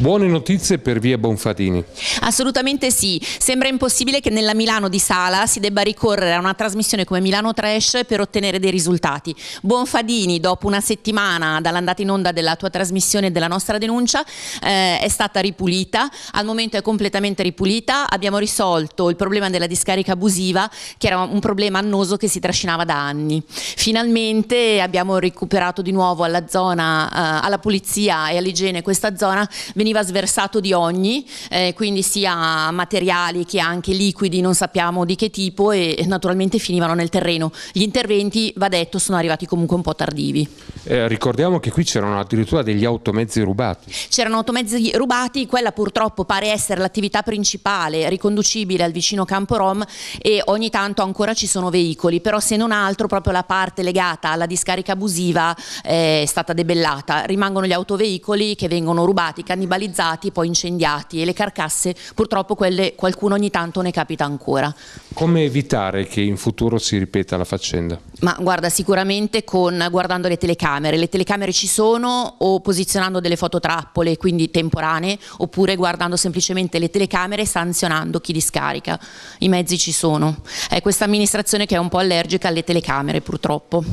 Buone notizie per via Bonfadini. Assolutamente sì, sembra impossibile che nella Milano di Sala si debba ricorrere a una trasmissione come Milano Trash per ottenere dei risultati. Bonfadini, dopo una settimana dall'andata in onda della tua trasmissione e della nostra denuncia, eh, è stata ripulita, al momento è completamente ripulita, abbiamo risolto il problema della discarica abusiva che era un problema annoso che si trascinava da anni. Finalmente abbiamo recuperato di nuovo alla zona, eh, alla pulizia e all'igiene questa zona, Veniva veniva sversato di ogni, eh, quindi sia materiali che anche liquidi, non sappiamo di che tipo, e, naturalmente finivano nel terreno. Gli interventi, va detto, sono arrivati comunque un po' tardivi. Eh, ricordiamo che qui c'erano addirittura degli automezzi rubati. C'erano automezzi rubati, quella purtroppo pare essere l'attività principale riconducibile al vicino campo Rom e ogni tanto ancora ci sono veicoli, però se non altro proprio la parte legata alla discarica abusiva eh, è stata debellata. Rimangono gli autoveicoli che vengono rubati, cannibalizzati vandalizzati, poi incendiati e le carcasse purtroppo quelle, qualcuno ogni tanto ne capita ancora. Come evitare che in futuro si ripeta la faccenda? Ma guarda, sicuramente con, guardando le telecamere, le telecamere ci sono o posizionando delle fototrappole, quindi temporanee, oppure guardando semplicemente le telecamere e sanzionando chi li scarica. I mezzi ci sono. È questa amministrazione che è un po' allergica alle telecamere purtroppo.